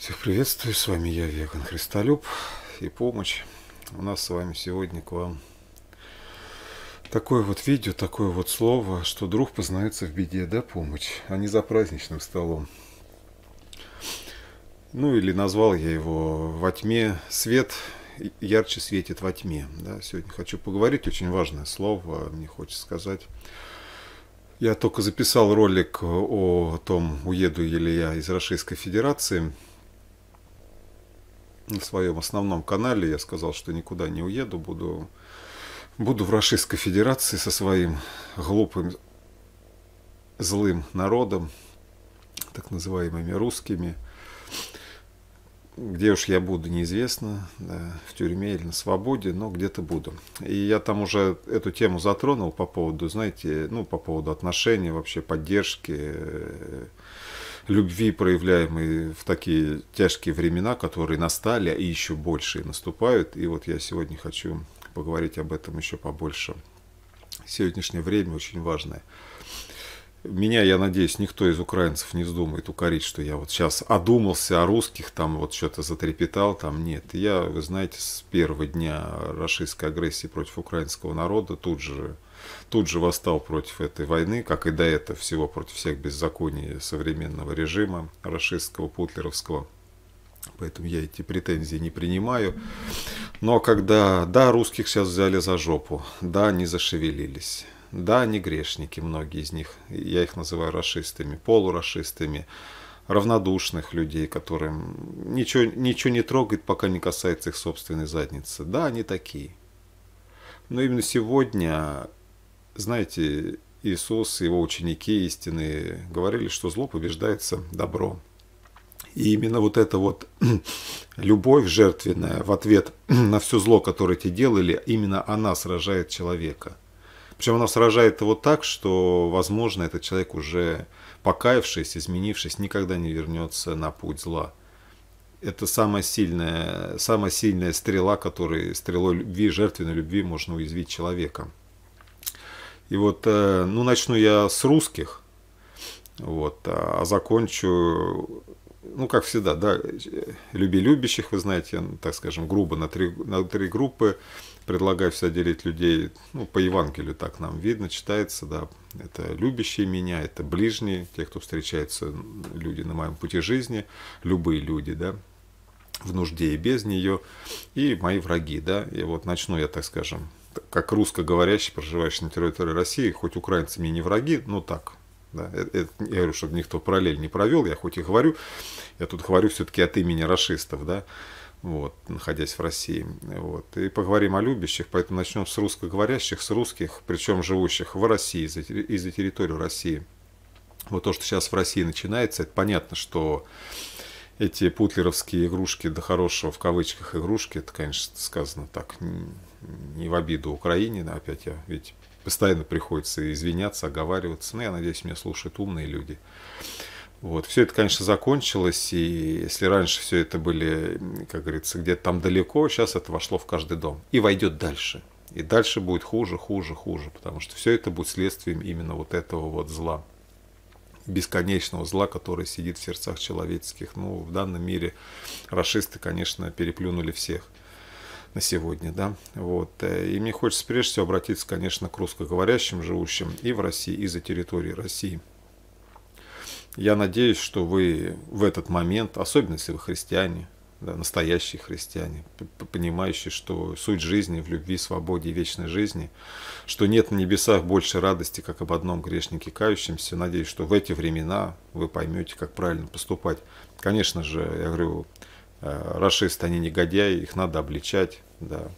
Всех приветствую, с вами я, Веган Христолюб и помощь. У нас с вами сегодня к вам такое вот видео, такое вот слово, что друг познается в беде, да, помощь, а не за праздничным столом. Ну или назвал я его «Во тьме свет ярче светит во тьме». Да? Сегодня хочу поговорить, очень важное слово, мне хочется сказать. Я только записал ролик о том, уеду или я из Российской Федерации – на своем основном канале я сказал, что никуда не уеду, буду, буду в Российской Федерации со своим глупым, злым народом, так называемыми русскими. Где уж я буду, неизвестно, да, в тюрьме или на свободе, но где-то буду. И я там уже эту тему затронул по поводу, знаете, ну, по поводу отношений, вообще поддержки, э, любви, проявляемой в такие тяжкие времена, которые настали, и еще больше наступают. И вот я сегодня хочу поговорить об этом еще побольше. Сегодняшнее время очень важное. Меня, я надеюсь, никто из украинцев не вздумает укорить, что я вот сейчас одумался о русских, там вот что-то затрепетал, там нет. Я, вы знаете, с первого дня российской агрессии против украинского народа тут же тут же восстал против этой войны, как и до этого всего против всех беззаконий современного режима, расистского, путлеровского. Поэтому я эти претензии не принимаю. Но когда, да, русских сейчас взяли за жопу, да, не зашевелились, да, они грешники, многие из них, я их называю расистами, полурашистами, равнодушных людей, которым ничего, ничего не трогает, пока не касается их собственной задницы. Да, они такие. Но именно сегодня знаете, Иисус и его ученики истинные говорили, что зло побеждается добро И именно вот эта вот любовь жертвенная в ответ на все зло, которое те делали, именно она сражает человека. Причем она сражает его так, что, возможно, этот человек уже покаявшись, изменившись, никогда не вернется на путь зла. Это самая сильная, самая сильная стрела, которой стрелой любви, жертвенной любви можно уязвить человека. И вот, э, ну, начну я с русских, вот, а, а закончу, ну, как всегда, да, люби-любящих, вы знаете, ну, так скажем, грубо на три, на три группы предлагаю все делить людей, ну, по Евангелию так нам видно, читается, да, это любящие меня, это ближние, те, кто встречается, люди на моем пути жизни, любые люди, да, в нужде и без нее, и мои враги, да, и вот начну я, так скажем, как русскоговорящий, проживающий на территории России, хоть украинцы мне не враги, но так. Да, это, э, я говорю, чтобы никто параллель не провел, я хоть и говорю, я тут говорю все-таки от имени расистов, да, вот, находясь в России. Вот. И поговорим о любящих, поэтому начнем с русскоговорящих, с русских, причем живущих в России, за, и за территорию России. Вот то, что сейчас в России начинается, это понятно, что эти путлеровские игрушки, да хорошего в кавычках игрушки, это, конечно, сказано так, не в обиду Украине, опять я, ведь постоянно приходится извиняться, оговариваться, но ну, я надеюсь, меня слушают умные люди. Вот. Все это, конечно, закончилось, и если раньше все это были, как говорится, где-то там далеко, сейчас это вошло в каждый дом и войдет дальше. И дальше будет хуже, хуже, хуже, потому что все это будет следствием именно вот этого вот зла, бесконечного зла, который сидит в сердцах человеческих. Ну, в данном мире расисты, конечно, переплюнули всех на сегодня, да, вот, э, и мне хочется прежде всего обратиться, конечно, к русскоговорящим, живущим и в России, и за территорией России. Я надеюсь, что вы в этот момент, особенно если вы христиане, да, настоящие христиане, понимающие, что суть жизни в любви, свободе и вечной жизни, что нет на небесах больше радости, как об одном грешнике кающемся. Надеюсь, что в эти времена вы поймете, как правильно поступать. Конечно же, я говорю, Э, расисты, они негодяи, их надо обличать, да.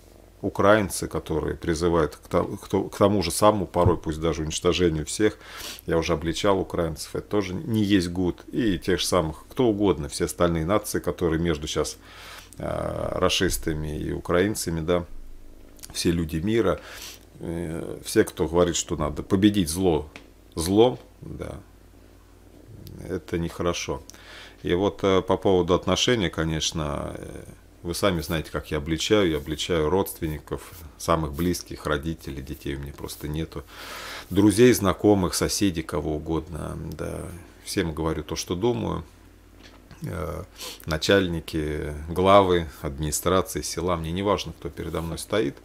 Украинцы, которые призывают к тому же самому, порой пусть даже уничтожению всех, я уже обличал украинцев, это тоже не есть гуд. И тех же самых, кто угодно, все остальные нации, которые между сейчас э, расистами и украинцами, да, все люди мира, э, все, кто говорит, что надо победить зло злом, да, это нехорошо. И вот э, по поводу отношений, конечно, э, вы сами знаете, как я обличаю. Я обличаю родственников, самых близких, родителей, детей у меня просто нету. Друзей, знакомых, соседей, кого угодно. Да. Всем говорю то, что думаю. Э, начальники, главы администрации, села, мне не важно, кто передо мной стоит.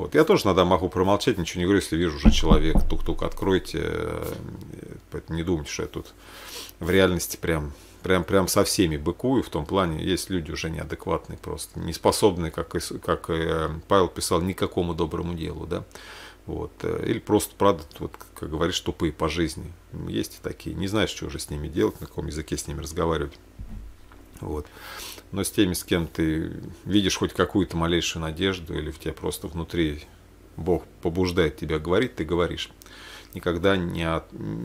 Вот. Я тоже иногда могу промолчать, ничего не говорю, если вижу уже человек, тук-тук, откройте. Поэтому не думайте, что я тут в реальности прям, прям, прям со всеми быкую. В том плане есть люди уже неадекватные просто, не способные, как, как э, Павел писал, никакому доброму делу. Да? Вот. Или просто, правда, вот, как говоришь, тупые по жизни. Есть и такие. Не знаешь, что уже с ними делать, на каком языке с ними разговаривать. Вот но с теми, с кем ты видишь хоть какую-то малейшую надежду, или в тебя просто внутри Бог побуждает тебя говорить, ты говоришь. Никогда не, от,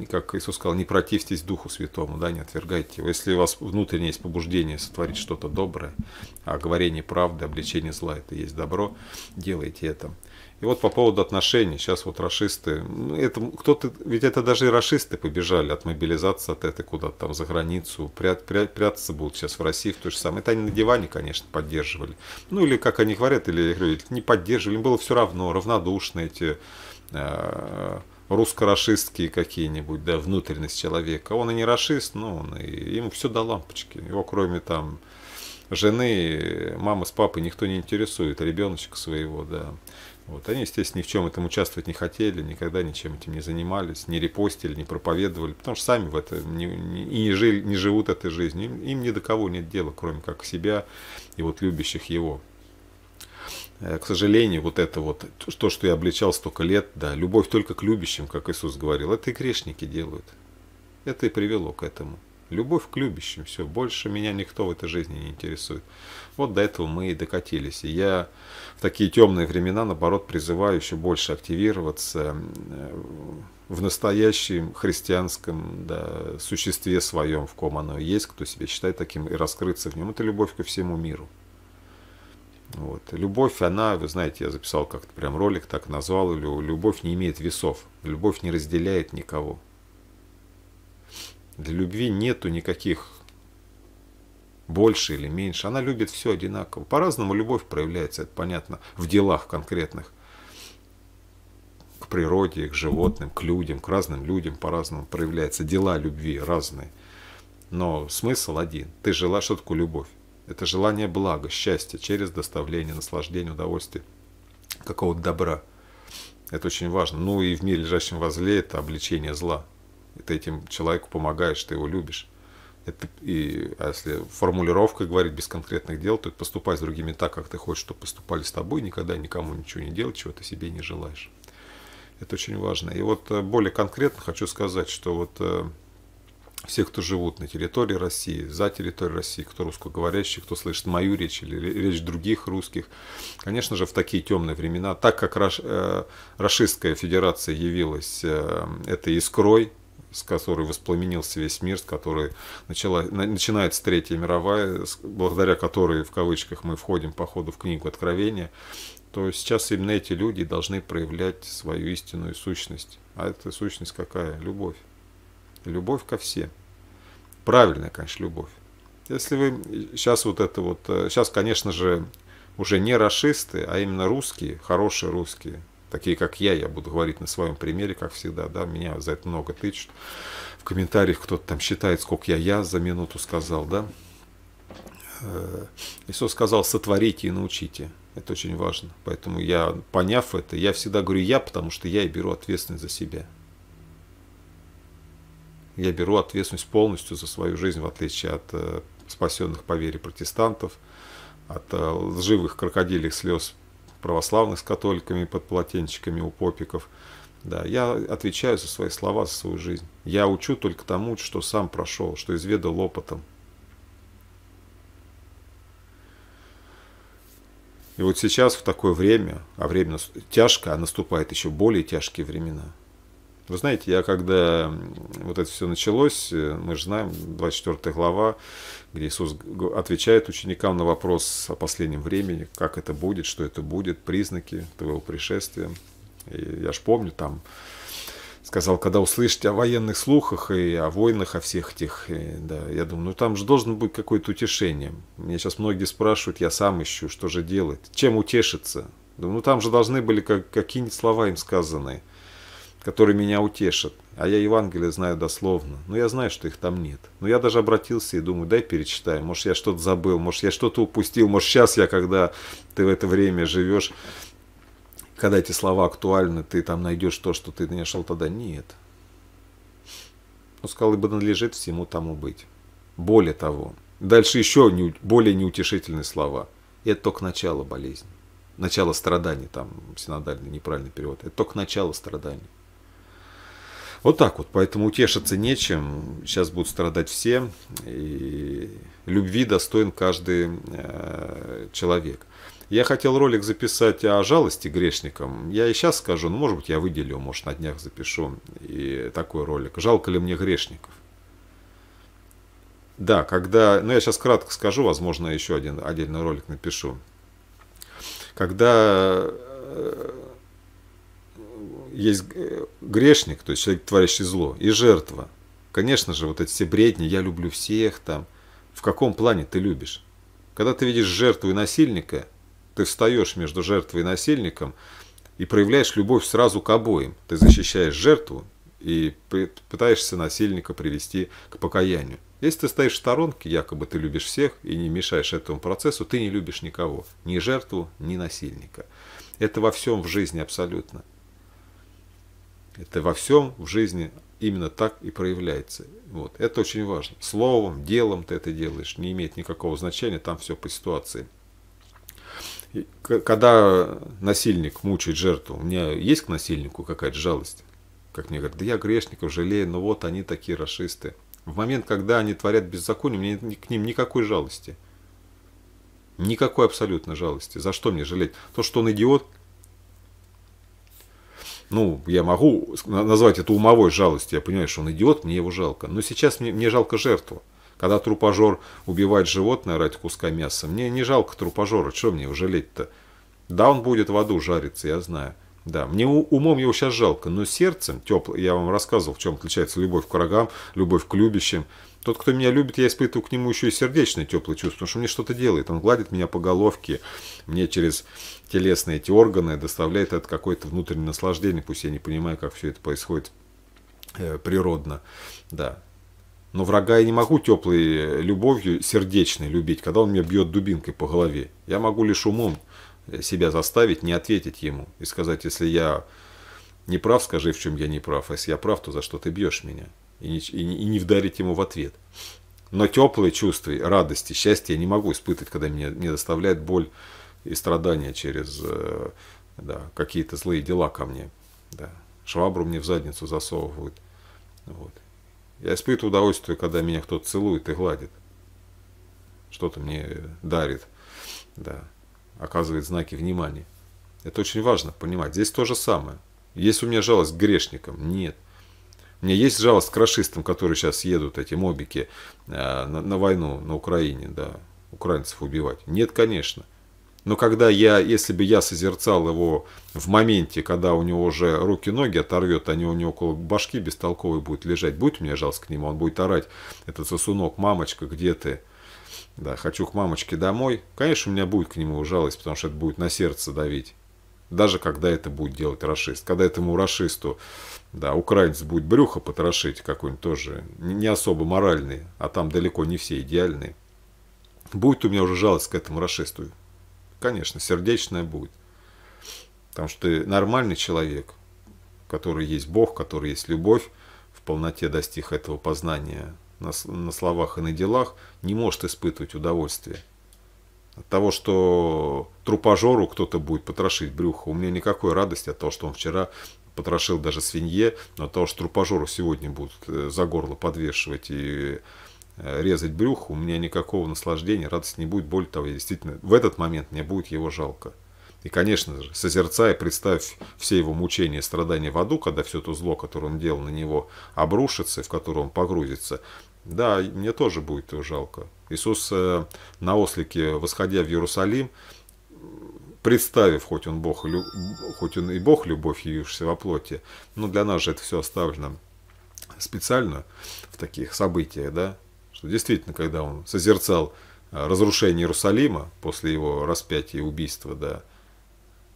как Иисус сказал, не противьтесь Духу Святому, да, не отвергайте его. Если у вас внутреннее есть побуждение сотворить что-то доброе, а говорение правды, обличение зла – это есть добро, делайте это. И вот по поводу отношений, сейчас вот расисты, ну, это кто-то, ведь это даже и расисты побежали от мобилизации, от этой куда-то там за границу, прят, прят, прятаться будут сейчас в России, в то же самое. Это они на диване, конечно, поддерживали. Ну или, как они говорят, или не поддерживали, им было все равно, равнодушны эти э, русско-рашистские какие-нибудь, да, внутренность человека. Он и не расист, но он и, ему все до лампочки. Его кроме там жены, мамы с папой никто не интересует, ребеночка своего, да. Вот. Они, естественно, ни в чем этом участвовать не хотели, никогда ничем этим не занимались, не репостили, не проповедовали, потому что сами в это не, не, и не, жили, не живут этой жизнью. Им, им ни до кого нет дела, кроме как себя и вот любящих его. Э, к сожалению, вот это вот, то, что я обличал столько лет, да, любовь только к любящим, как Иисус говорил, это и грешники делают. Это и привело к этому. Любовь к любящим, все, больше меня никто в этой жизни не интересует. Вот до этого мы и докатились. И я в такие темные времена, наоборот, призываю еще больше активироваться э, в настоящем христианском да, существе своем, в ком оно есть, кто себя считает таким, и раскрыться в нем. Это любовь ко всему миру. Вот. Любовь, она, вы знаете, я записал как-то прям ролик, так назвал, любовь не имеет весов, любовь не разделяет никого. Для любви нету никаких больше или меньше. Она любит все одинаково. По-разному любовь проявляется, это понятно, в делах конкретных. К природе, к животным, к людям, к разным людям по-разному проявляется. Дела любви разные. Но смысл один. Ты жила, что такое любовь? Это желание блага, счастья через доставление, наслаждение, удовольствие, какого-то добра. Это очень важно. Ну и в мире лежащем возле это обличение зла. И ты этим человеку помогаешь, ты его любишь. Это, и, а если формулировка говорит без конкретных дел, то это поступай с другими так, как ты хочешь, чтобы поступали с тобой, никогда никому ничего не делать, чего ты себе не желаешь. Это очень важно. И вот э, более конкретно хочу сказать, что вот э, все, кто живут на территории России, за территорией России, кто русскоговорящий, кто слышит мою речь или речь других русских, конечно же, в такие темные времена, так как Раш, э, Рашистская Федерация явилась э, этой искрой, с которой воспламенился весь мир, с которой начала, начинается Третья мировая, благодаря которой, в кавычках, мы входим по ходу в книгу Откровения, то сейчас именно эти люди должны проявлять свою истинную сущность. А эта сущность какая? Любовь. Любовь ко всем. Правильная, конечно, любовь. Если вы сейчас вот это вот, э, сейчас, конечно же, уже не расисты, а именно русские, хорошие русские, такие как я, я буду говорить на своем примере, как всегда, да, меня за это много тычут. В комментариях кто-то там считает, сколько я я за минуту сказал, да. Э, Иисус сказал, сотворите и научите. Это очень важно. Поэтому я, поняв это, я всегда говорю я, потому что я и беру ответственность за себя. Я беру ответственность полностью за свою жизнь, в отличие от э, спасенных по вере протестантов, от лживых э, крокодильных слез православных с католиками, под полотенчиками у попиков. Да, я отвечаю за свои слова, за свою жизнь. Я учу только тому, что сам прошел, что изведал опытом. И вот сейчас в такое время, а время тяжкое, а наступают еще более тяжкие времена – вы знаете, я когда вот это все началось, э, мы же знаем, 24 глава, где Иисус отвечает ученикам на вопрос о последнем времени, как это будет, что это будет, признаки твоего пришествия. И я ж помню там, сказал, когда услышите о военных слухах и о войнах, о всех этих, и, э, да, я думаю, ну там же должно быть какое-то утешение. Меня сейчас многие спрашивают, я сам ищу, что же делать, чем утешиться. Думаю, ну там же должны были как, какие-нибудь слова им сказанные которые меня утешат. А я Евангелие знаю дословно, но я знаю, что их там нет. Но я даже обратился и думаю, дай перечитаю, может я что-то забыл, может я что-то упустил, может сейчас я, когда ты в это время живешь, когда эти слова актуальны, ты там найдешь то, что ты не нашел тогда. Нет. Он сказал, ибо надлежит всему тому быть. Более того, дальше еще не, более неутешительные слова. И это только начало болезни. Начало страданий, там синодальный неправильный перевод. Это только начало страданий. Вот так вот, поэтому утешиться нечем, сейчас будут страдать все, и любви достоин каждый э, человек. Я хотел ролик записать о жалости грешникам. Я и сейчас скажу, ну, может быть, я выделю, может, на днях запишу и такой ролик. Жалко ли мне грешников? Да, когда... Ну, я сейчас кратко скажу, возможно, еще один отдельный ролик напишу. Когда э, есть э, грешник, то есть человек, творящий зло, и жертва. Конечно же, вот эти все бредни, я люблю всех там. В каком плане ты любишь? Когда ты видишь жертву и насильника, ты встаешь между жертвой и насильником и проявляешь любовь сразу к обоим. Ты защищаешь жертву и пытаешься насильника привести к покаянию. Если ты стоишь в сторонке, якобы ты любишь всех и не мешаешь этому процессу, ты не любишь никого. Ни жертву, ни насильника. Это во всем в жизни абсолютно. Это во всем в жизни именно так и проявляется. Вот. Это очень важно. Словом, делом ты это делаешь, не имеет никакого значения, там все по ситуации. И когда насильник мучает жертву, у меня есть к насильнику какая-то жалость? Как мне говорят, да я грешников жалею, но вот они такие расисты. В момент, когда они творят беззаконие, у меня к ним никакой жалости. Никакой абсолютно жалости. За что мне жалеть? То, что он идиот, ну, я могу назвать это умовой жалостью, я понимаю, что он идиот, мне его жалко. Но сейчас мне, мне жалко жертву. Когда трупожор убивает животное ради куска мяса, мне не жалко трупожора, что мне его жалеть-то? Да, он будет в аду жариться, я знаю. Да, мне умом его сейчас жалко, но сердцем, тепло, я вам рассказывал, в чем отличается любовь к врагам, любовь к любящим, тот, кто меня любит, я испытываю к нему еще и сердечное теплое чувство, потому что мне что-то делает. Он гладит меня по головке, мне через телесные эти органы доставляет это какое-то внутреннее наслаждение, пусть я не понимаю, как все это происходит э, природно. Да. Но врага я не могу теплой э, любовью, сердечной любить, когда он меня бьет дубинкой по голове. Я могу лишь умом э, себя заставить не ответить ему и сказать, если я не прав, скажи, в чем я не прав. А если я прав, то за что ты бьешь меня? и не, и, не, и не вдарить ему в ответ. Но теплые чувства, радости, счастье я не могу испытывать, когда мне, мне доставляет боль и страдания через э, да, какие-то злые дела ко мне. Да. Швабру мне в задницу засовывают. Вот. Я испытываю удовольствие, когда меня кто-то целует и гладит. Что-то мне дарит. Да. Оказывает знаки внимания. Это очень важно понимать. Здесь то же самое. Есть у меня жалость к грешникам? Нет. Мне есть жалость к расистам, которые сейчас едут, эти мобики, э, на, на войну, на Украине, да, украинцев убивать. Нет, конечно. Но когда я, если бы я созерцал его в моменте, когда у него уже руки-ноги оторвет, они у него около башки бестолковой будут лежать, будет мне жалость к нему, он будет орать, этот сосунок, мамочка, где ты? Да, хочу к мамочке домой. Конечно, у меня будет к нему жалость, потому что это будет на сердце давить. Даже когда это будет делать расист. Когда этому расисту, да, украинец будет брюхо потрошить какой-нибудь тоже, не особо моральный, а там далеко не все идеальные. Будет у меня уже жалость к этому расисту. Конечно, сердечная будет. Потому что ты нормальный человек, который есть Бог, который есть любовь, в полноте достиг этого познания на, на словах и на делах, не может испытывать удовольствие. От того, что трупожору кто-то будет потрошить брюхо, у меня никакой радости от того, что он вчера потрошил даже свинье, но от того, что трупожору сегодня будут э, за горло подвешивать и э, резать брюхо, у меня никакого наслаждения, радости не будет. Более того, действительно в этот момент мне будет его жалко. И, конечно же, созерцая, представь все его мучения и страдания в аду, когда все то зло, которое он делал на него, обрушится, в которое он погрузится, да, мне тоже будет его жалко. Иисус э, на ослике, восходя в Иерусалим, представив, хоть он, Бог, хоть он и Бог, любовь, явившийся во плоти, но для нас же это все оставлено специально в таких событиях, да, что действительно, когда он созерцал э, разрушение Иерусалима после его распятия и убийства, да,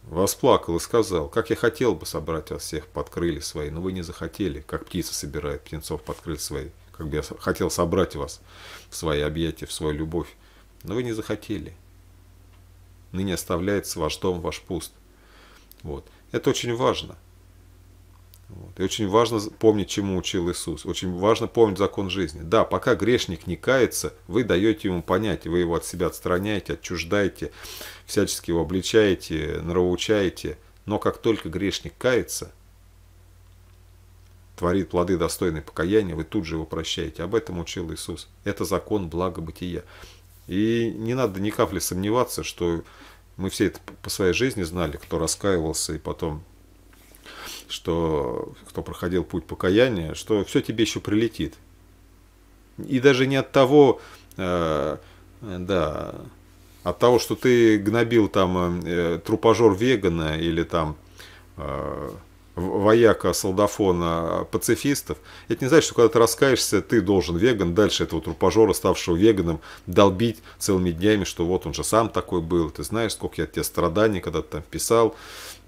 восплакал и сказал, как я хотел бы собрать вас всех под крылья свои, но вы не захотели, как птица собирает птенцов под крылья свои как бы я хотел собрать вас в свои объятия, в свою любовь, но вы не захотели. Ныне оставляется ваш дом, ваш пуст. Вот. Это очень важно. Вот. И очень важно помнить, чему учил Иисус. Очень важно помнить закон жизни. Да, пока грешник не кается, вы даете ему понять, вы его от себя отстраняете, отчуждаете, всячески его обличаете, нравоучаете. Но как только грешник кается – творит плоды достойные покаяния, вы тут же его прощаете. Об этом учил Иисус. Это закон блага бытия. И не надо ни капли сомневаться, что мы все это по своей жизни знали, кто раскаивался и потом что кто проходил путь покаяния, что все тебе еще прилетит. И даже не от того, э, да, от того, что ты гнобил там э, трупажор вегана или там э, вояка, солдафона, пацифистов, это не значит, что когда ты раскаешься, ты должен веган, дальше этого трупажора, ставшего веганом, долбить целыми днями, что вот он же сам такой был, ты знаешь, сколько я от тебя страданий когда ты там писал,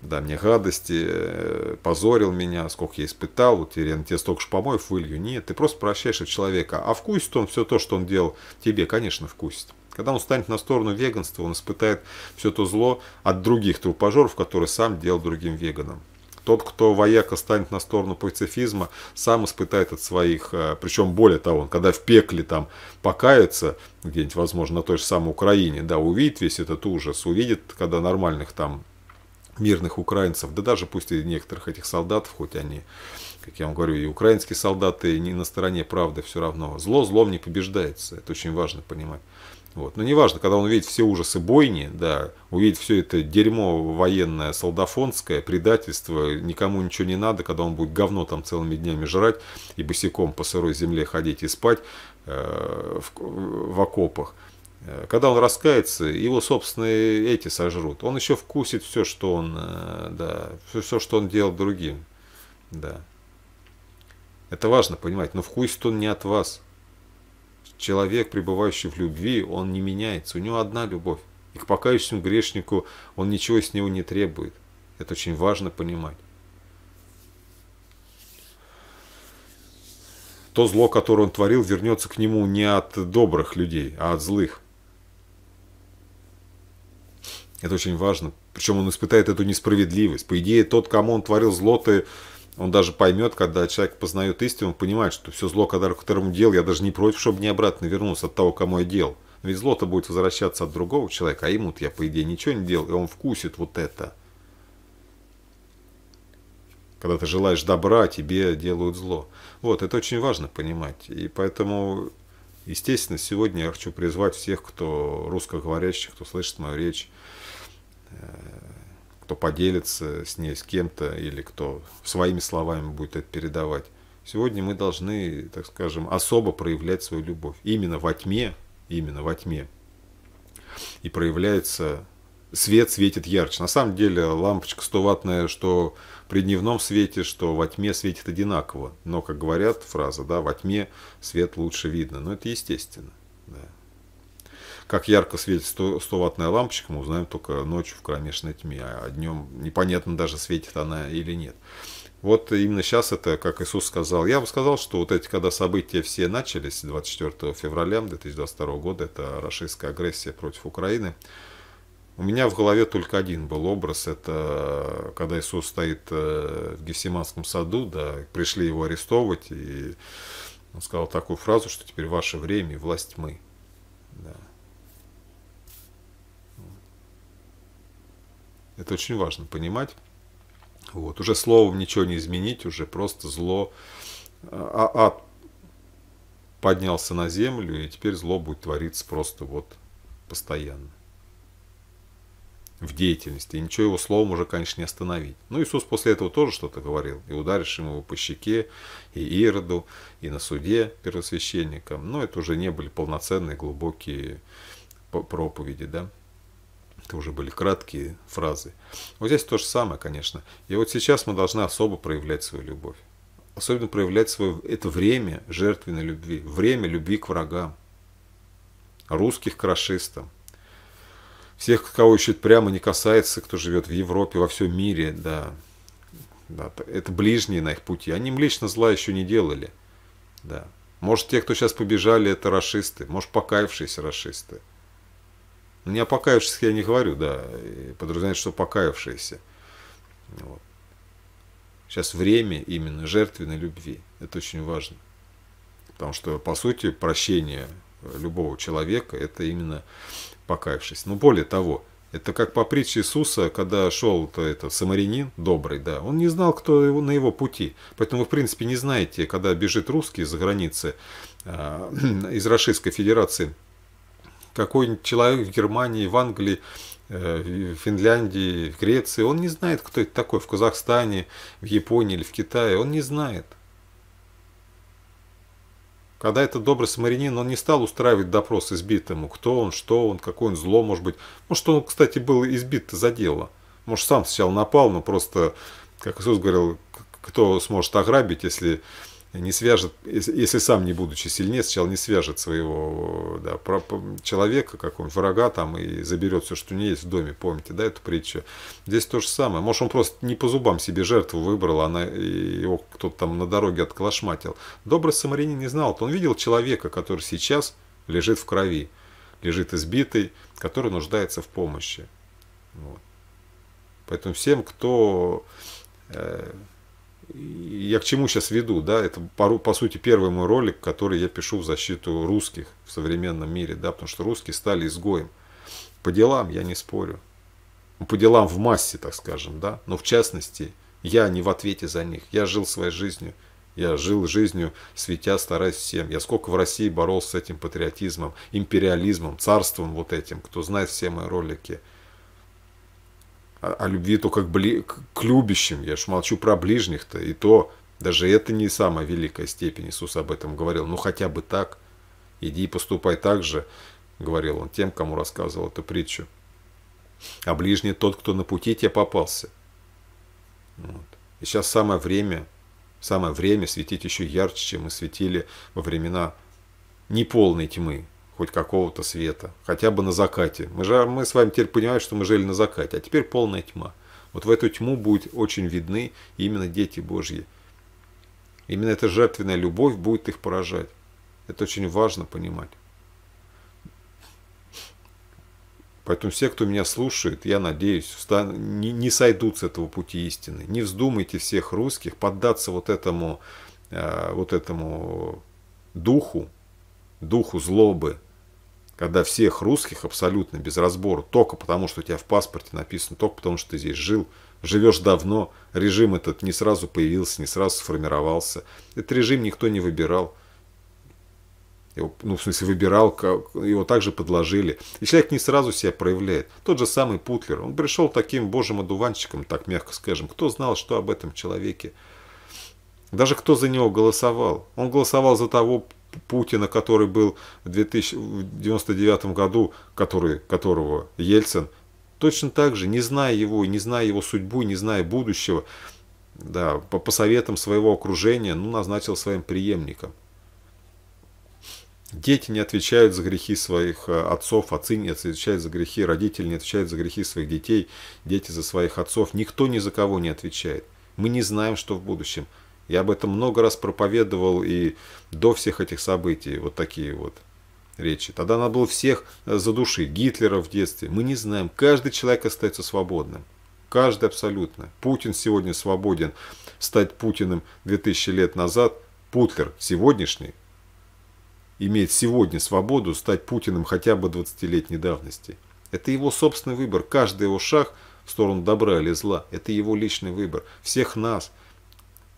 да, мне гадости, э, позорил меня, сколько я испытал, вот теперь я на тебе столько же помоев вылью. Нет, ты просто прощаешь от человека. А вкусит он все то, что он делал тебе, конечно, вкусит. Когда он станет на сторону веганства, он испытает все то зло от других трупажеров, которые сам делал другим веганам. Тот, кто вояко станет на сторону пацифизма, сам испытает от своих, э, причем более того, он когда в пекле там покается, где-нибудь, возможно, на той же самой Украине, да, увидит весь этот ужас, увидит, когда нормальных там мирных украинцев, да даже пусть и некоторых этих солдатов, хоть они, как я вам говорю, и украинские солдаты не на стороне правды все равно. Зло злом не побеждается, это очень важно понимать. Вот. Но неважно, когда он увидит все ужасы бойни, да, увидит все это дерьмо военное, солдафонское, предательство, никому ничего не надо, когда он будет говно там целыми днями жрать и босиком по сырой земле ходить и спать э, в, в окопах. Э, когда он раскается, его собственные эти сожрут. Он еще вкусит все, что он, э, да, все, все, что он делал другим. Да. Это важно понимать, но вкусит он не от вас. Человек, пребывающий в любви, он не меняется, у него одна любовь. И к покающему грешнику он ничего с него не требует. Это очень важно понимать. То зло, которое он творил, вернется к нему не от добрых людей, а от злых. Это очень важно. Причем он испытает эту несправедливость. По идее, тот, кому он творил зло, ты он даже поймет, когда человек познает истину, он понимает, что все зло, которому делал, я даже не против, чтобы не обратно вернулся от того, кому я делал. Но ведь зло-то будет возвращаться от другого человека, а ему-то я, по идее, ничего не делал, и он вкусит вот это. Когда ты желаешь добра, тебе делают зло. Вот, это очень важно понимать. И поэтому, естественно, сегодня я хочу призвать всех, кто русскоговорящий, кто слышит мою речь, кто поделится с ней с кем-то или кто своими словами будет это передавать. Сегодня мы должны, так скажем, особо проявлять свою любовь. Именно во тьме, именно во тьме. И проявляется свет светит ярче. На самом деле лампочка 100-ваттная, что при дневном свете, что во тьме светит одинаково. Но, как говорят, фраза, да, во тьме свет лучше видно. Но это естественно. Да. Как ярко светит 100-ваттная лампочка, мы узнаем только ночью в кромешной тьме, а днем непонятно даже, светит она или нет. Вот именно сейчас это, как Иисус сказал. Я бы сказал, что вот эти, когда события все начались, 24 февраля 2022 года, это российская агрессия против Украины, у меня в голове только один был образ, это когда Иисус стоит э, в Гефсиманском саду, да, пришли его арестовывать, и он сказал такую фразу, что теперь ваше время и власть мы. Да. Это очень важно понимать. Вот. Уже словом ничего не изменить, уже просто зло. Э, а, ад поднялся на землю, и теперь зло будет твориться просто вот постоянно. В деятельности. И ничего его словом уже, конечно, не остановить. Ну, Иисус после этого тоже что-то говорил. И ударишь ему по щеке, и Ироду, и на суде первосвященникам. Но ну, это уже не были полноценные, глубокие проповеди, да это уже были краткие фразы. Вот здесь то же самое, конечно. И вот сейчас мы должны особо проявлять свою любовь. Особенно проявлять свое... Это время жертвенной любви. Время любви к врагам. Русских к расистам. Всех, кого еще прямо не касается, кто живет в Европе, во всем мире, да. да это ближние на их пути. Они им лично зла еще не делали. Да. Может, те, кто сейчас побежали, это расисты. Может, покаявшиеся расисты. Но не о покаявшихся я не говорю, да, подразумевает, что покаявшиеся. Вот. Сейчас время именно жертвенной любви. Это очень важно. Потому что, по сути, прощение любого человека – это именно покаявшись. Но ну, более того, это как по притче Иисуса, когда шел -то это, самарянин добрый, да, он не знал, кто его, на его пути. Поэтому вы, в принципе, не знаете, когда бежит русский за границы э, из Российской Федерации – какой-нибудь человек в Германии, в Англии, э, в Финляндии, в Греции, он не знает, кто это такой, в Казахстане, в Японии или в Китае, он не знает. Когда этот добрый самарянин, он не стал устраивать допрос избитому, кто он, что он, какое он зло, может быть. Может, он, кстати, был избит за дело. Может, сам сначала напал, но просто, как Иисус говорил, кто сможет ограбить, если не свяжет, если сам не будучи сильнее, сначала не свяжет своего да, человека, какого-нибудь врага там и заберет все, что у него есть в доме, помните, да, эту притчу. Здесь то же самое. Может, он просто не по зубам себе жертву выбрал, она его кто-то там на дороге отколошматил. Добрый самарянин не знал, он видел человека, который сейчас лежит в крови, лежит избитый, который нуждается в помощи. Вот. Поэтому всем, кто э, я к чему сейчас веду, да, это по, по сути первый мой ролик, который я пишу в защиту русских в современном мире, да, потому что русские стали изгоем. По делам я не спорю. Ну, по делам в массе, так скажем, да, но в частности я не в ответе за них. Я жил своей жизнью, я жил жизнью, светя, стараясь всем. Я сколько в России боролся с этим патриотизмом, империализмом, царством вот этим, кто знает все мои ролики – о, а, а любви то как бли, к любящим, я ж молчу про ближних-то, и то, даже это не самая великая степень, Иисус об этом говорил, ну хотя бы так, иди и поступай так же, говорил он тем, кому рассказывал эту притчу. А ближний тот, кто на пути тебе попался. Вот. И сейчас самое время, самое время светить еще ярче, чем мы светили во времена неполной тьмы, хоть какого-то света, хотя бы на закате. Мы, же, мы с вами теперь понимаем, что мы жили на закате, а теперь полная тьма. Вот в эту тьму будут очень видны именно дети Божьи. Именно эта жертвенная любовь будет их поражать. Это очень важно понимать. Поэтому все, кто меня слушает, я надеюсь, встан... не, не сойдут с этого пути истины. Не вздумайте всех русских поддаться вот этому, э, вот этому духу, духу злобы, когда всех русских абсолютно без разбора, только потому, что у тебя в паспорте написано, только потому, что ты здесь жил, живешь давно, режим этот не сразу появился, не сразу сформировался. Этот режим никто не выбирал. Его, ну, в смысле, выбирал, как, его также подложили. И человек не сразу себя проявляет. Тот же самый Путлер, он пришел таким божьим одуванчиком, так мягко скажем. Кто знал, что об этом человеке? Даже кто за него голосовал? Он голосовал за того Путина, который был в 1999 году, который, которого Ельцин, точно так же, не зная его, не зная его судьбу, не зная будущего, да, по, по советам своего окружения, ну, назначил своим преемником. Дети не отвечают за грехи своих э, отцов, отцы а не отвечают за грехи, родители не отвечают за грехи своих детей, дети за своих отцов. Никто ни за кого не отвечает. Мы не знаем, что в будущем. Я об этом много раз проповедовал и до всех этих событий, вот такие вот речи. Тогда надо было всех э, задушить, Гитлера в детстве. Мы не знаем, каждый человек остается свободным. Каждый абсолютно. Путин сегодня свободен. Стать Путиным 2000 лет назад, Путлер сегодняшний, имеет сегодня свободу стать Путиным хотя бы 20-летней давности. Это его собственный выбор. Каждый его шаг в сторону добра или зла – это его личный выбор. Всех нас –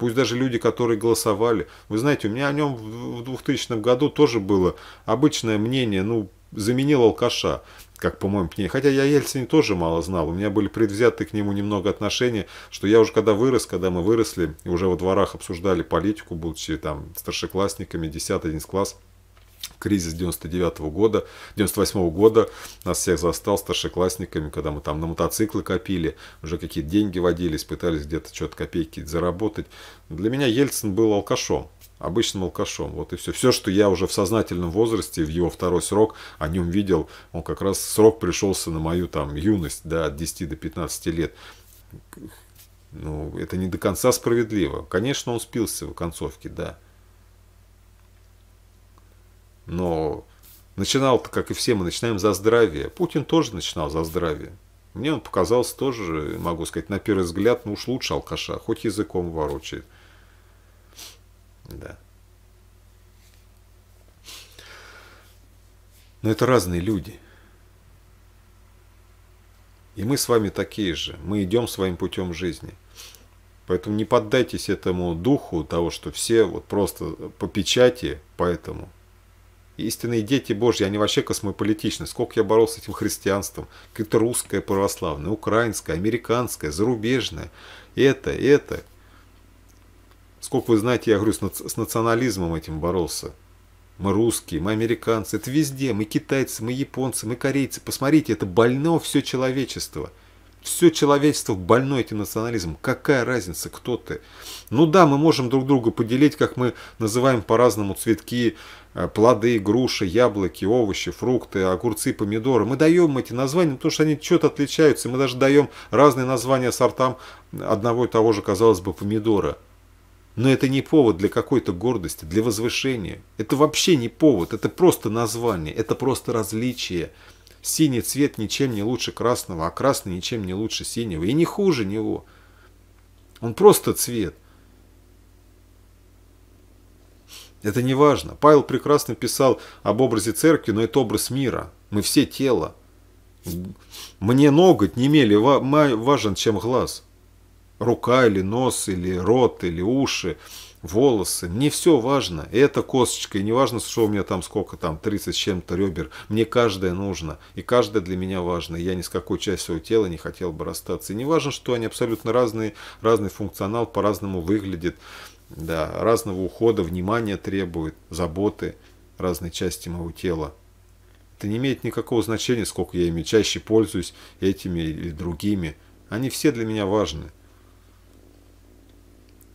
пусть даже люди, которые голосовали. Вы знаете, у меня о нем в 2000 году тоже было обычное мнение, ну, заменил алкаша, как по моему мнению. Хотя я Ельцине тоже мало знал, у меня были предвзяты к нему немного отношения, что я уже когда вырос, когда мы выросли, уже во дворах обсуждали политику, будучи там старшеклассниками, 10-11 класс, кризис 99 -го года, 98 -го года нас всех застал старшеклассниками, когда мы там на мотоциклы копили, уже какие-то деньги водились, пытались где-то что-то копейки заработать. Для меня Ельцин был алкашом, обычным алкашом. Вот и все. Все, что я уже в сознательном возрасте, в его второй срок о нем видел, он как раз срок пришелся на мою там юность, да, от 10 до 15 лет. Ну, это не до конца справедливо. Конечно, он спился в концовке, да но начинал как и все, мы начинаем за здравие. Путин тоже начинал за здравие. Мне он показался тоже, могу сказать, на первый взгляд, ну уж лучше алкаша, хоть языком ворочает. Да. Но это разные люди. И мы с вами такие же. Мы идем своим путем жизни. Поэтому не поддайтесь этому духу того, что все вот просто по печати, поэтому Истинные дети Божьи, они вообще космополитичны. Сколько я боролся с этим христианством. Это русское православное, украинское, американское, зарубежное. Это, это. Сколько вы знаете, я говорю, с национализмом этим боролся. Мы русские, мы американцы, это везде. Мы китайцы, мы японцы, мы корейцы. Посмотрите, это больно все человечество. Все человечество больно этим национализмом. Какая разница, кто ты? Ну да, мы можем друг друга поделить, как мы называем по-разному цветки, э, плоды, груши, яблоки, овощи, фрукты, огурцы, помидоры. Мы даем эти названия, потому что они что-то отличаются. Мы даже даем разные названия сортам одного и того же, казалось бы, помидора. Но это не повод для какой-то гордости, для возвышения. Это вообще не повод, это просто название, это просто различие. Синий цвет ничем не лучше красного, а красный ничем не лучше синего. И не хуже него. Он просто цвет. Это не важно. Павел прекрасно писал об образе церкви, но это образ мира. Мы все тело. Мне ноготь не менее важен, чем глаз рука или нос, или рот, или уши, волосы. Мне все важно. это косточка. И не важно, что у меня там сколько, там 30 с чем-то ребер. Мне каждая нужна. И каждая для меня важна. я ни с какой частью своего тела не хотел бы расстаться. И не важно, что они абсолютно разные. Разный функционал по-разному выглядит. Да, разного ухода, внимания требует, заботы разной части моего тела. Это не имеет никакого значения, сколько я ими чаще пользуюсь, этими или другими. Они все для меня важны.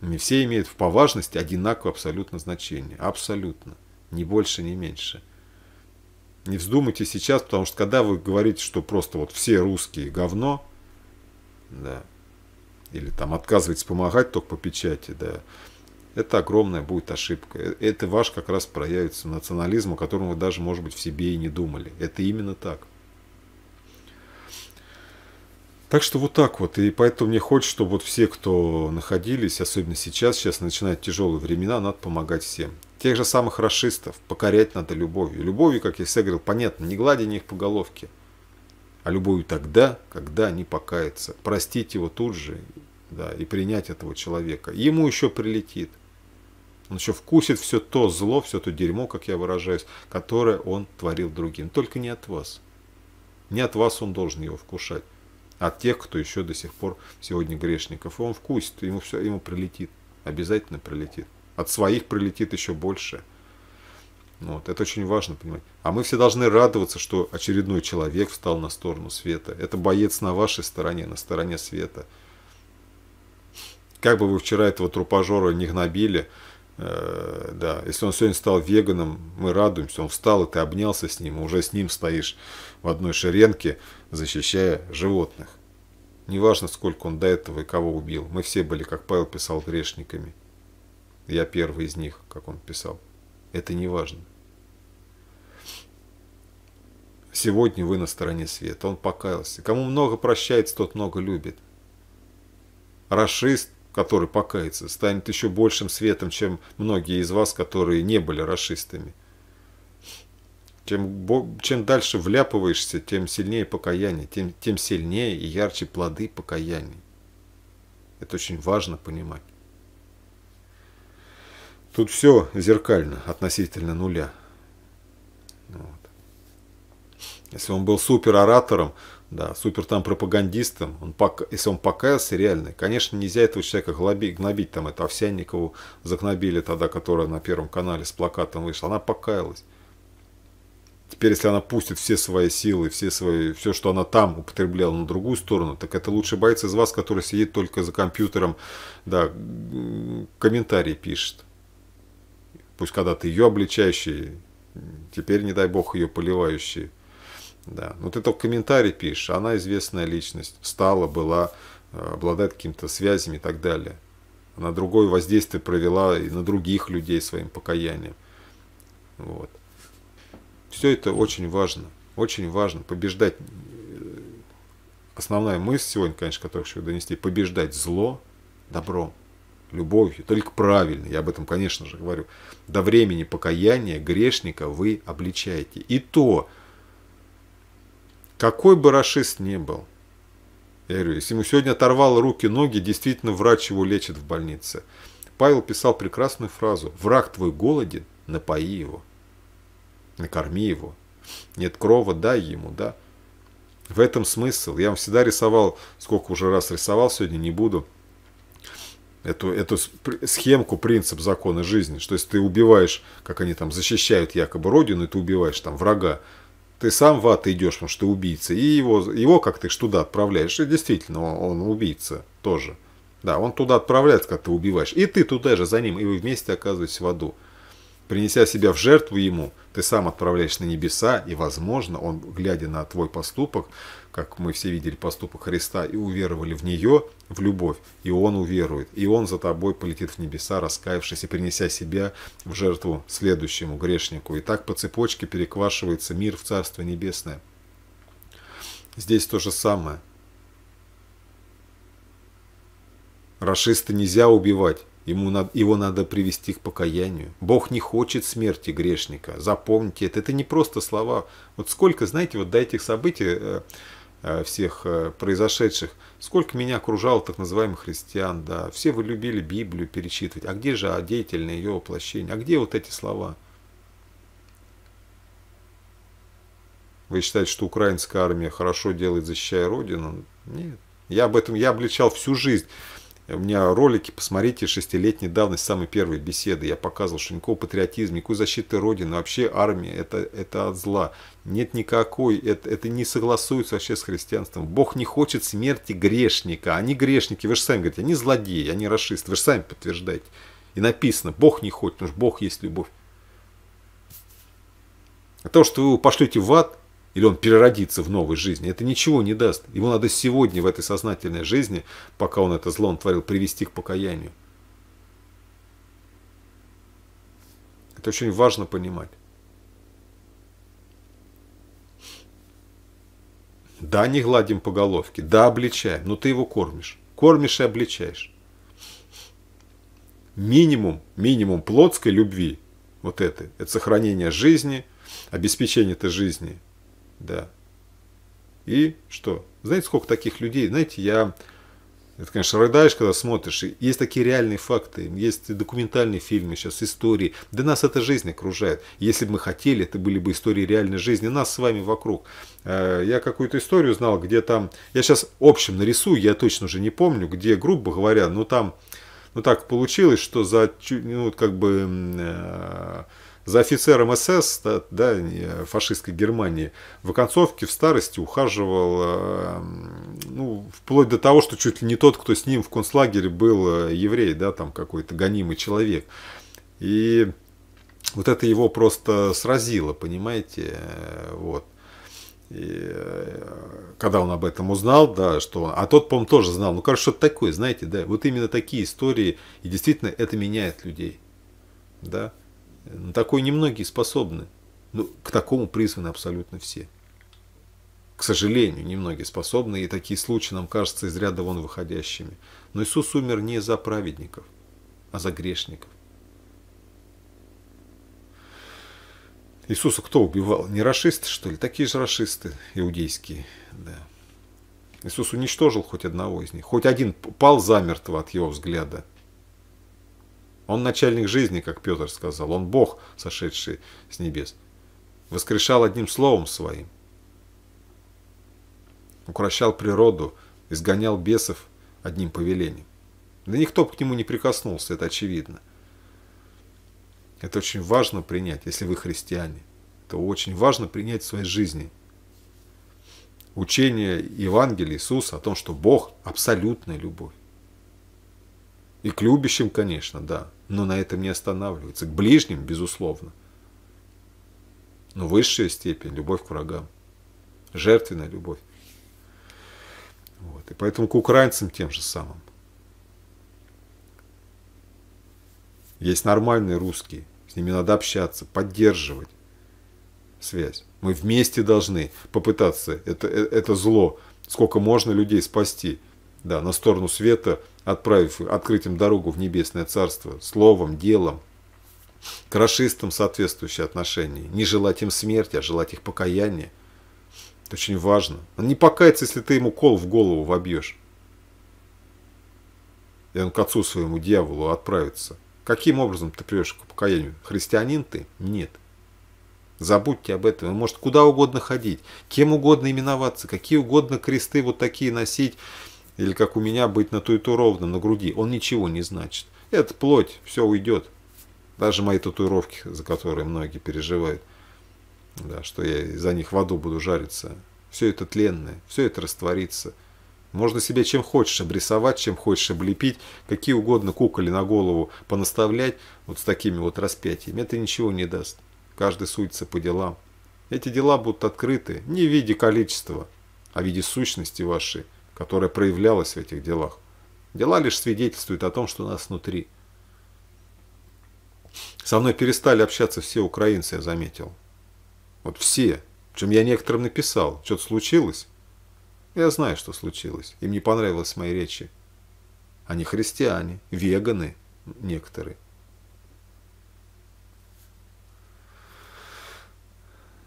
И все имеют по важности одинаковое абсолютно значение. Абсолютно. Ни больше, ни меньше. Не вздумайте сейчас, потому что когда вы говорите, что просто вот все русские говно, да, или там отказываетесь помогать только по печати, да, это огромная будет ошибка. Э, это ваш как раз проявится национализм, о котором вы даже, может быть, в себе и не думали. Это именно так. Так что вот так вот. И поэтому мне хочется, чтобы вот все, кто находились, особенно сейчас, сейчас начинают тяжелые времена, надо помогать всем. Тех же самых расистов покорять надо любовью. Любовью, как я всегда говорил, понятно, не гладя них по головке, а любовью тогда, когда они покаятся. Простить его тут же да, и принять этого человека. Ему еще прилетит. Он еще вкусит все то зло, все то дерьмо, как я выражаюсь, которое он творил другим. Только не от вас. Не от вас он должен его вкушать от тех, кто еще до сих пор сегодня грешников. И он вкусит, ему все, ему прилетит, обязательно прилетит. От своих прилетит еще больше. Вот, это очень важно понимать. А мы все должны радоваться, что очередной человек встал на сторону света. Это боец на вашей стороне, на стороне света. Как бы вы вчера этого трупажора не гнобили, э, да, если он сегодня стал веганом, мы радуемся, он встал, и ты обнялся с ним, уже с ним стоишь в одной шеренке, защищая животных. Неважно, сколько он до этого и кого убил, мы все были, как Павел писал, грешниками. Я первый из них, как он писал. Это не важно. Сегодня вы на стороне света. Он покаялся. Кому много прощается, тот много любит. Рашист, который покается, станет еще большим светом, чем многие из вас, которые не были расистами. Чем, чем дальше вляпываешься, тем сильнее покаяние, тем, тем сильнее и ярче плоды покаяния. Это очень важно понимать. Тут все зеркально относительно нуля. Вот. Если он был супер-оратором, да, супер там пропагандистом, он пока, если он покаялся реальный, конечно, нельзя этого человека гнобить, гнобить там это Овсянникову загнобили тогда, которая на Первом канале с плакатом вышла, она покаялась. Теперь, если она пустит все свои силы, все свои, все, что она там употребляла на другую сторону, так это лучший боец из вас, который сидит только за компьютером, да, комментарии пишет. Пусть когда ты ее обличающий, теперь, не дай бог, ее поливающий. Да. но ну ты только комментарий пишешь, она известная личность, стала, была, обладает какими-то связями и так далее. Она другое воздействие провела и на других людей своим покаянием. Вот. Все это очень важно. Очень важно побеждать. Основная мысль сегодня, конечно, которую хочу донести, побеждать зло добром, любовью, только правильно. Я об этом, конечно же, говорю. До времени покаяния грешника вы обличаете. И то, какой бы расист ни был, я говорю, если ему сегодня оторвало руки, ноги, действительно врач его лечит в больнице. Павел писал прекрасную фразу «Враг твой голоден, напои его» накорми его. Нет крова, дай ему, да. В этом смысл. Я вам всегда рисовал, сколько уже раз рисовал, сегодня не буду, эту, эту схемку, принцип закона жизни, что если ты убиваешь, как они там защищают якобы родину, и ты убиваешь там врага, ты сам в ад идешь, потому что ты убийца, и его, его как ты туда отправляешь, и действительно он, он убийца тоже. Да, он туда отправляется, когда ты убиваешь, и ты туда же за ним, и вы вместе оказываетесь в аду. Принеся себя в жертву Ему, ты сам отправляешь на небеса, и, возможно, Он, глядя на твой поступок, как мы все видели поступок Христа, и уверовали в нее, в любовь, и Он уверует, и Он за тобой полетит в небеса, раскаявшись и принеся себя в жертву следующему грешнику. И так по цепочке переквашивается мир в Царство Небесное. Здесь то же самое. Рашиста нельзя убивать, Ему надо, его надо привести к покаянию. Бог не хочет смерти грешника. Запомните это. Это не просто слова. Вот сколько, знаете, вот до этих событий э, э, всех э, произошедших, сколько меня окружало так называемых христиан, да, все вы любили Библию перечитывать, а где же деятельное ее воплощение, а где вот эти слова? Вы считаете, что украинская армия хорошо делает, защищая Родину? Нет. Я об этом, я обличал всю жизнь. У меня ролики, посмотрите, шестилетней давности, самые первые беседы. Я показывал, что никакого патриотизма, никакой защиты Родины, вообще армия, это, это от зла. Нет никакой, это, это не согласуется вообще с христианством. Бог не хочет смерти грешника. Они грешники, вы же сами говорите, они злодеи, они расисты, вы же сами подтверждаете. И написано, Бог не хочет, потому что Бог есть любовь. А то, что вы его пошлете в ад, или он переродится в новой жизни, это ничего не даст. его надо сегодня в этой сознательной жизни, пока он это зло он творил, привести к покаянию. Это очень важно понимать. Да, не гладим по головке, да, обличаем, но ты его кормишь. Кормишь и обличаешь. Минимум, минимум плотской любви, вот этой, это сохранение жизни, обеспечение этой жизни – да. И что? Знаете, сколько таких людей? Знаете, я... Это, конечно, рыдаешь, когда смотришь. есть такие реальные факты, есть документальные фильмы сейчас, истории. Да нас эта жизнь окружает. Если бы мы хотели, это были бы истории реальной жизни, нас с вами вокруг. Э, я какую-то историю знал, где там... Я сейчас общем нарисую, я точно уже не помню, где, грубо говоря, но там... Ну так получилось, что за... Ну, как бы э, за офицером СС да, фашистской Германии в оконцовке в старости ухаживал э, ну, вплоть до того, что чуть ли не тот, кто с ним в концлагере был э, еврей, да, там какой-то гонимый человек. И вот это его просто сразило, понимаете, э, вот. И, когда он об этом узнал, да, что он, а тот, по-моему, тоже знал, ну, короче, что-то такое, знаете, да, вот именно такие истории, и действительно это меняет людей, да. На такое немногие способны. Ну, к такому призваны абсолютно все. К сожалению, немногие способны, и такие случаи нам кажутся из ряда вон выходящими. Но Иисус умер не за праведников, а за грешников. Иисуса кто убивал? Не расисты, что ли? Такие же расисты иудейские. Да. Иисус уничтожил хоть одного из них. Хоть один пал замертво от его взгляда. Он начальник жизни, как Петр сказал. Он Бог, сошедший с небес. Воскрешал одним словом своим. Укращал природу, изгонял бесов одним повелением. Да никто к нему не прикоснулся, это очевидно. Это очень важно принять, если вы христиане. то очень важно принять в своей жизни. Учение Евангелия Иисуса о том, что Бог – абсолютная любовь. И к любящим, конечно, да, но на этом не останавливается. К ближним, безусловно. Но высшая степень – любовь к врагам. Жертвенная любовь. Вот. И поэтому к украинцам тем же самым. Есть нормальные русские, с ними надо общаться, поддерживать связь. Мы вместе должны попытаться это, э, это зло, сколько можно людей спасти – да, на сторону света, отправив, открыть дорогу в небесное царство, словом, делом, к расистам соответствующие отношения. Не желать им смерти, а желать их покаяния. Это очень важно. Он не покается, если ты ему кол в голову вобьешь. И он к отцу своему дьяволу отправится. Каким образом ты придешь к покаянию? Христианин ты? Нет. Забудьте об этом. Вы можете куда угодно ходить, кем угодно именоваться, какие угодно кресты вот такие носить, или как у меня быть на натуэтуровано на груди. Он ничего не значит. Это плоть, все уйдет. Даже мои татуировки, за которые многие переживают. Да, что я за них в аду буду жариться. Все это тленное, все это растворится. Можно себе чем хочешь обрисовать, чем хочешь облепить, какие угодно куколи на голову понаставлять вот с такими вот распятиями. Это ничего не даст. Каждый судится по делам. Эти дела будут открыты не в виде количества, а в виде сущности вашей которая проявлялась в этих делах. Дела лишь свидетельствуют о том, что у нас внутри. Со мной перестали общаться все украинцы, я заметил. Вот все. чем я некоторым написал. Что-то случилось? Я знаю, что случилось. Им не понравилось моей речи. Они христиане, веганы некоторые.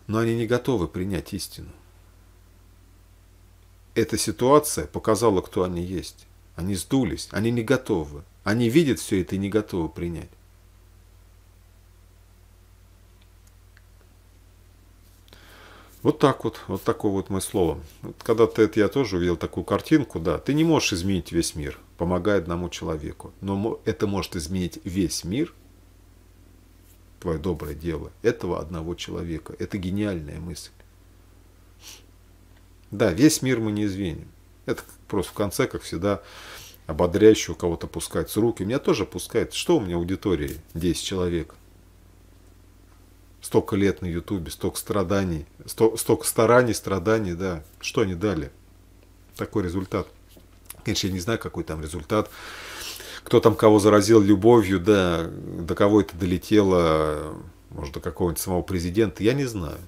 Но они не готовы принять истину. Эта ситуация показала, кто они есть. Они сдулись, они не готовы. Они видят все это и не готовы принять. Вот так вот, вот такое вот мое слово. Вот когда-то это я тоже увидел такую картинку, да, ты не можешь изменить весь мир, помогая одному человеку, но это может изменить весь мир, твое доброе дело, этого одного человека. Это гениальная мысль. Да, весь мир мы не извиним. Это просто в конце, как всегда, ободряюще у кого-то пускать с руки. Меня тоже пускает. Что у меня аудитории 10 человек? Столько лет на Ютубе, столько страданий, столько, столько стараний, страданий, да. Что они дали? Такой результат. Конечно, я не знаю, какой там результат. Кто там кого заразил любовью, да, до кого это долетело, может, до какого-нибудь самого президента, я не знаю.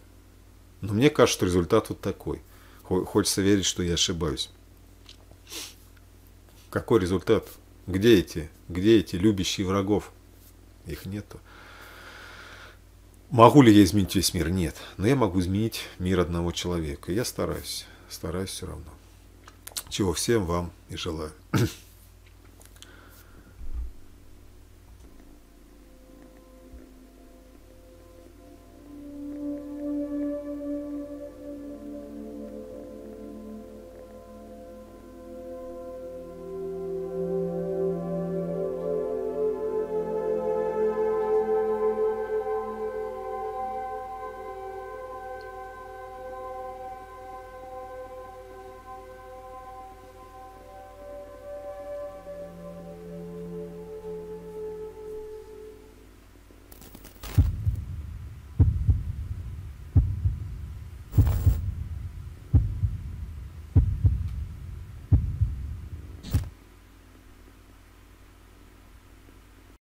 Но мне кажется, что результат вот такой – Хочется верить, что я ошибаюсь. Какой результат? Где эти? Где эти любящие врагов? Их нету. Могу ли я изменить весь мир? Нет. Но я могу изменить мир одного человека. Я стараюсь. Стараюсь все равно. Чего всем вам и желаю.